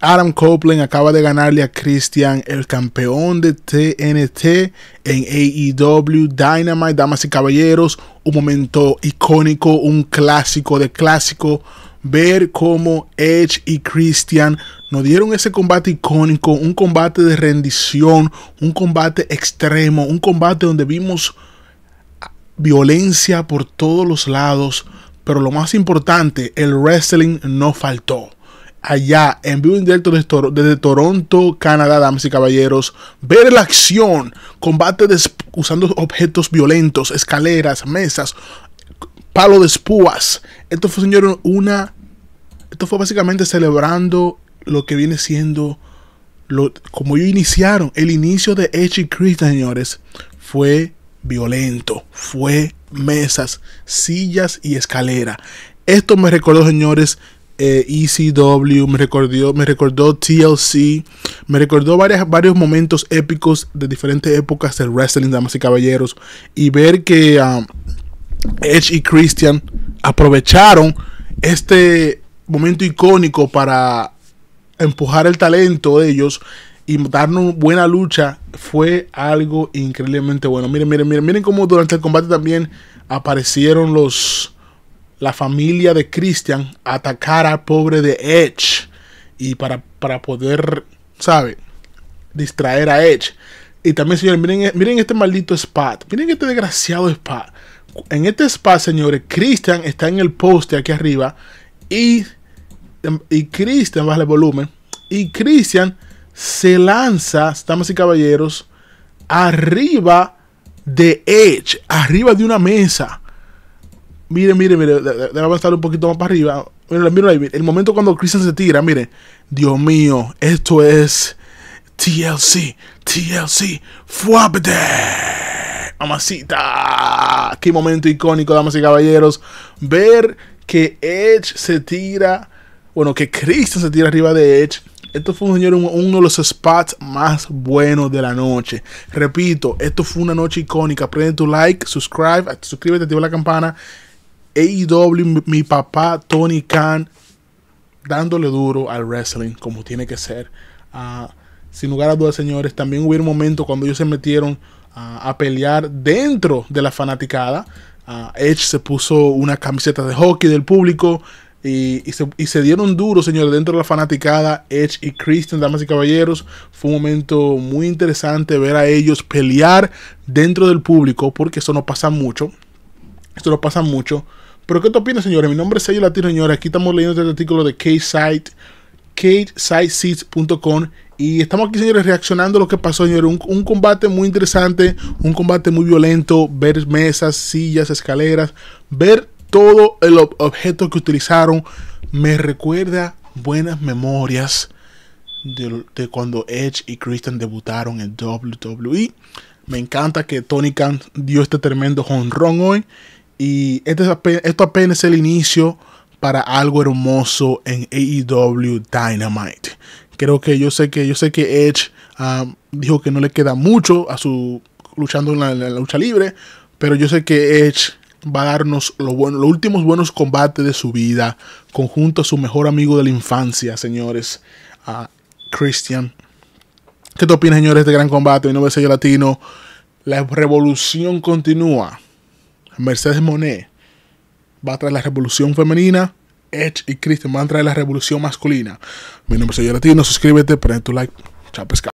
Adam Copeland acaba de ganarle a Christian el campeón de TNT en AEW Dynamite, damas y caballeros, un momento icónico, un clásico de clásico. Ver cómo Edge y Christian nos dieron ese combate icónico, un combate de rendición, un combate extremo, un combate donde vimos violencia por todos los lados, pero lo más importante, el wrestling no faltó allá en vivo directo desde, Toronto, Canadá, damas y caballeros. Ver la acción, combate usando objetos violentos, escaleras, mesas, palo de espúas. Esto fue, señores, una... Esto fue básicamente celebrando lo que viene siendo, como ellos iniciaron, el inicio de Edge señores, fue violento, fue mesas, sillas y escalera. Esto me recordó, señores, e ECW, me recordó, me recordó TLC, me recordó varios momentos épicos de diferentes épocas del wrestling, damas y caballeros, y ver que um, Edge y Christian aprovecharon este momento icónico para empujar el talento de ellos y darnos buena lucha fue algo increíblemente bueno. Miren, miren, miren, miren cómo durante el combate también aparecieron los la familia de Christian atacar al pobre de Edge y para, para poder, ¿sabe? Distraer a Edge. Y también, señores, miren, miren este maldito spa. Miren este desgraciado spa En este spa, señores, Christian está en el poste aquí arriba y, y Christian, baja el volumen, y Christian se lanza, damas y caballeros, arriba de Edge, arriba de una mesa. Mire, mire, mire, Debe estar un poquito más para arriba. Miren, miren, ahí, el momento cuando Christian se tira, mire. Dios mío, esto es TLC, TLC, fuapete. Mamacita. Qué momento icónico, damas y caballeros. Ver que Edge se tira, bueno, que Christian se tira arriba de Edge. Esto fue, señor, uno de los spots más buenos de la noche. Repito, esto fue una noche icónica. Prende tu like, subscribe, suscríbete, activa la campana. AEW, mi papá Tony Khan, dándole duro al wrestling como tiene que ser. Ah, sin lugar a dudas, señores, también hubo un momento cuando ellos se metieron ah, a pelear dentro de la fanaticada. Ah, Edge se puso una camiseta de hockey del público y, se, dieron duro, señores, dentro de la fanaticada. Edge y Christian, damas y caballeros. Fue un momento muy interesante ver a ellos pelear dentro del público porque eso no pasa mucho. Esto lo pasa mucho. Pero ¿qué te opinas, señores? Mi nombre es Sello Latino, señores. Aquí estamos leyendo este artículo de K-Site, Y estamos aquí, señores, reaccionando a lo que pasó, señores. Un, combate muy interesante, un combate muy violento. Ver mesas, sillas, escaleras, ver todo el objeto que utilizaron. Me recuerda buenas memorias de, cuando Edge y Christian debutaron en WWE. Me encanta que Tony Khan dio este tremendo honrón hoy. Y este esto apenas es el inicio para algo hermoso en AEW Dynamite. Creo que yo sé que yo sé que Edge ah, dijo que no le queda mucho a su luchando en la, lucha libre, pero yo sé que Edge va a darnos lo bueno, los últimos buenos combates de su vida, conjunto a su mejor amigo de la infancia, señores, Christian. ¿Qué te opinas, señores, de este gran combate? Mi nombre es Latino. La revolución continúa. Mercedes Monet va a traer la revolución femenina. Edge y Christian van a traer la revolución masculina. Mi nombre es Yoratino. Suscríbete, prende tu like. Chao, pescado.